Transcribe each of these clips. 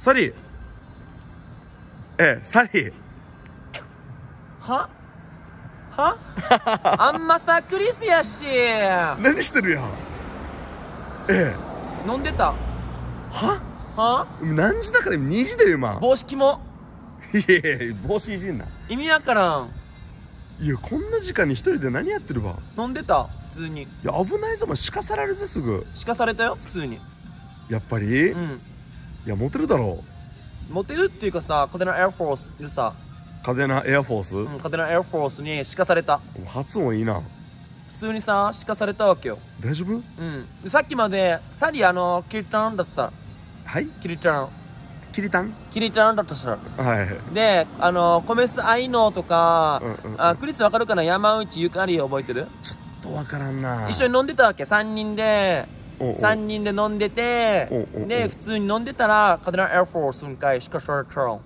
サリーえサリーはは あんまさクリスやし何してるやんええ飲んでたはは何時だから2時だよ今帽子肝いやいや帽子いじんな意味わからんいやこんな時間に一人で何やってるわ飲んでた普通にいや危ないぞお前しかされるぜすぐしかされたよ普通にやっぱりうんいやモテるだろうモテるっていうかさカデナエアフォースいるさカデナエアフォース、うん、カデナエアフォースにかされた発音いいな普通にさかされたわけよ大丈夫うんでさっきまでサリあのキリタンだったさはいキリタンキリタンキリタンだったさはいであのコメスアイノーとか、うんうん、あクリスわかるかな山内ゆかり覚えてるちょっとわからんな一緒に飲んでたわけ3人で3人で飲んでてで普通に飲んでたらカデナエアフォースんかいしかしゃクロ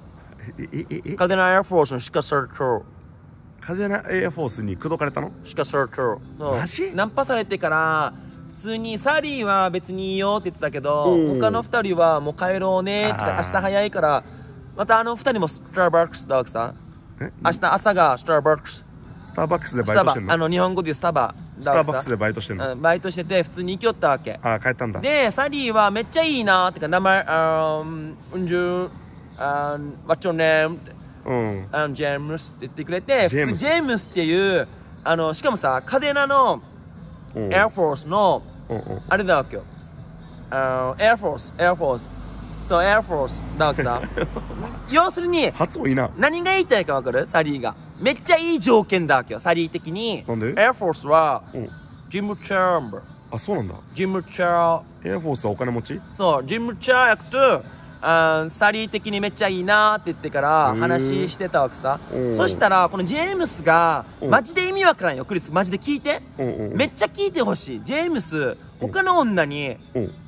ンカデナエアフォースのしかしゃクロンカデナエアフォースに口説かれたのしかサゃるクロンマジナンパされてから普通にサリーは別にいいよって言ってたけど他の2人はもう帰ろうねって明日早いからまたあの2人もスターバックスだわけさ明日朝がスターバックススターバックスでバイトしてんのあの日本語で言うスタバスターバックスでバイトしてるの、バイトしてて普通に行きよったわけあ帰ったんだでサリーはめっちゃいいなってか名前あうんじゅうあわっちょねうんあのジェームスって言ってくれてジェジェームスっていうあのしかもさカデナのエアフォースのあれだわけよあエアフォースエアフォースそう、エアフォースだかさ 要するに初もいいな何が言いたいか分かるサリーがめっちゃいい条件だわけよサリー的になんでエアフォースはジム・チャンバーあそうなんだジム・チャーエアフォースはお金持ちそうジム・チャー役とうん、サリー的にめっちゃいいなって言ってから話してたわけさそしたらこのジェームスがマジで意味わからんよクリスマジで聞いてめっちゃ聞いてほしいジェームス他の女に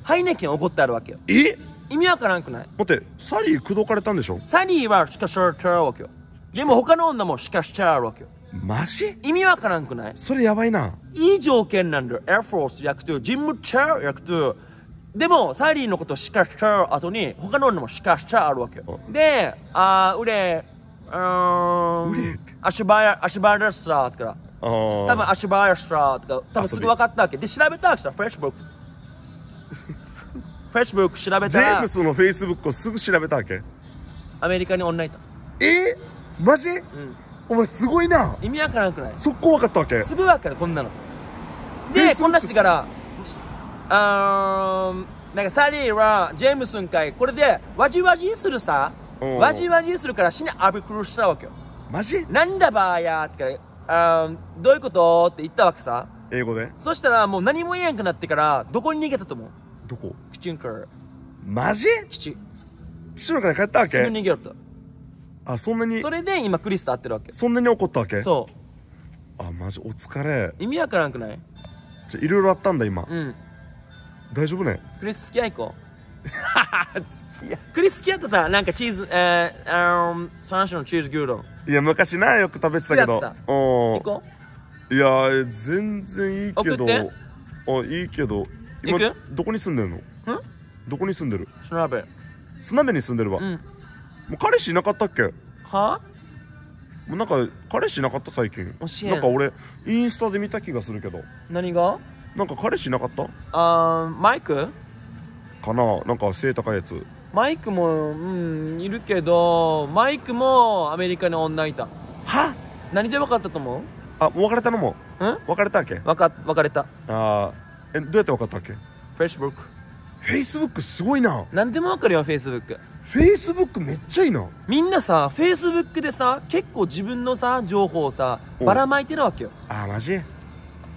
ハイネケンおごってあるわけよえ意味わからんくない待ってサリー口説かれたんでしょサリーはしかしちゃうわけよでも他の女もしかしちゃうわけよマジ意味わからんくないそれやばいないい条件なんだよエアフォース役とジムチャー役とでもサリーのことしかしちゃう後に他の女もしかしちゃうわけよであうれうーん足早足早だっすらってから多分足早だっすらか多分すぐ分かったわけで調べたわけさフレッシュブック f a c e 調べたジェームスのフェイスブックをすぐ調べたわけアメリカにオンラインとえー、マジ、うん、お前すごいな意味わからんくない速攻分かったわけすぐ分かるこんなのでこんなしてからあーなんかサリーはジェームスんかいこれでわじわじするさわじわじするから死にあびくるしたわけよマジなんだばーやーってあーどういうことって言ったわけさ英語でそしたらもう何も言えんくなってからどこに逃げたと思うどこキチンマジ基地。基地の金帰ったわけすぐ逃げった。あ、そんなに。それで今クリスと会ってるわけ。そんなに怒ったわけそう。あ、マジお疲れ。意味わからんくないじゃ、いろいろあったんだ今。うん。大丈夫ねクリス付き合い行こう。クリス好きやったさなんかチーズえー、あの3種のチーズ牛丼いや昔なよく食べてたけどお行こういや全然いいけどあいいけど今行くどこに住んでるのんどこに住んでる砂鍋砂辺に住んでるわ、うん、もう彼氏いなかったっけはあもうなんか彼氏いなかった最近なんか俺インスタで見た気がするけど何がなんか彼氏いなかったあマイクかななんか背高いやつマイクもうんいるけどマイクもアメリカの女いたは何で分かったと思うあもう別れたのもうん別れたわけ分か別れたああえどうやって分かったっけフェイスブックフェイスブックすごいな何でも分かるよフェイスブックフェイスブックめっちゃいいなみんなさフェイスブックでさ結構自分のさ情報をさばらまいてるわけよあーマジ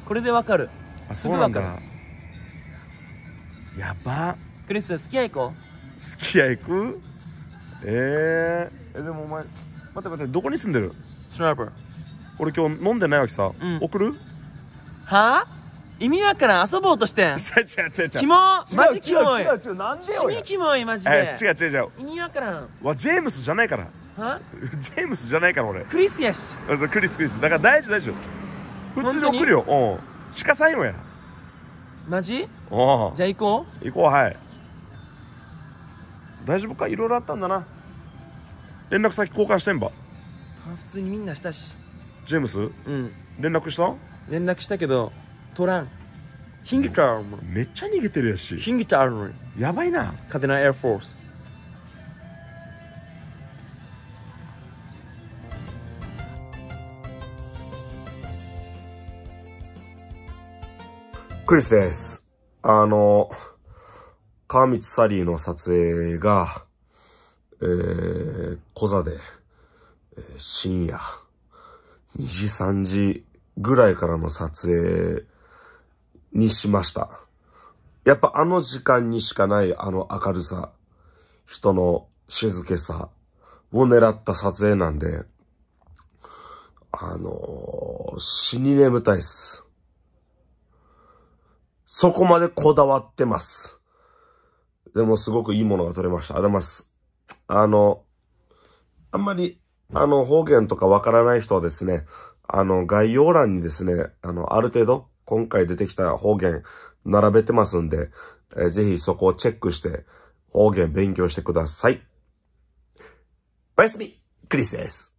これで分かるあすぐ分かるやばクリス好きや行こう好きや行くえー、えでもお前待って待ってどこに住んでるスナバー俺今日飲んでないわけさ、うん、送るはあ意味わからん遊ぼうとしてん違う違う違う違うマジキモ違う違うなんでよ死にキモいマジで、違う違う違う意味わからんわジェームスじゃないからはジェームスじゃないから俺クリスやしクリスクリスだから大丈夫大丈夫普通に送るようん鹿さインやマジおじゃあ行こう行こうはい大丈夫かいろいろあったんだな連絡先交換してんば普通にみんなしたしジェームスうん連絡した連絡したけど取らん信じちゃうーめっちゃ逃げてるやしヒンギゃうーにやばいな勝てないエアフォースクリスです。あの、川光サリーの撮影が、えー、小座で、えー、深夜、2時3時ぐらいからの撮影にしました。やっぱあの時間にしかないあの明るさ、人の静けさを狙った撮影なんで、あのー、死に眠たいっす。そこまでこだわってます。でもすごくいいものが撮れました。ありがとうございます。あの、あんまり、あの、方言とかわからない人はですね、あの、概要欄にですね、あの、ある程度、今回出てきた方言並べてますんで、えー、ぜひそこをチェックして方言勉強してください。おやすみクリスです。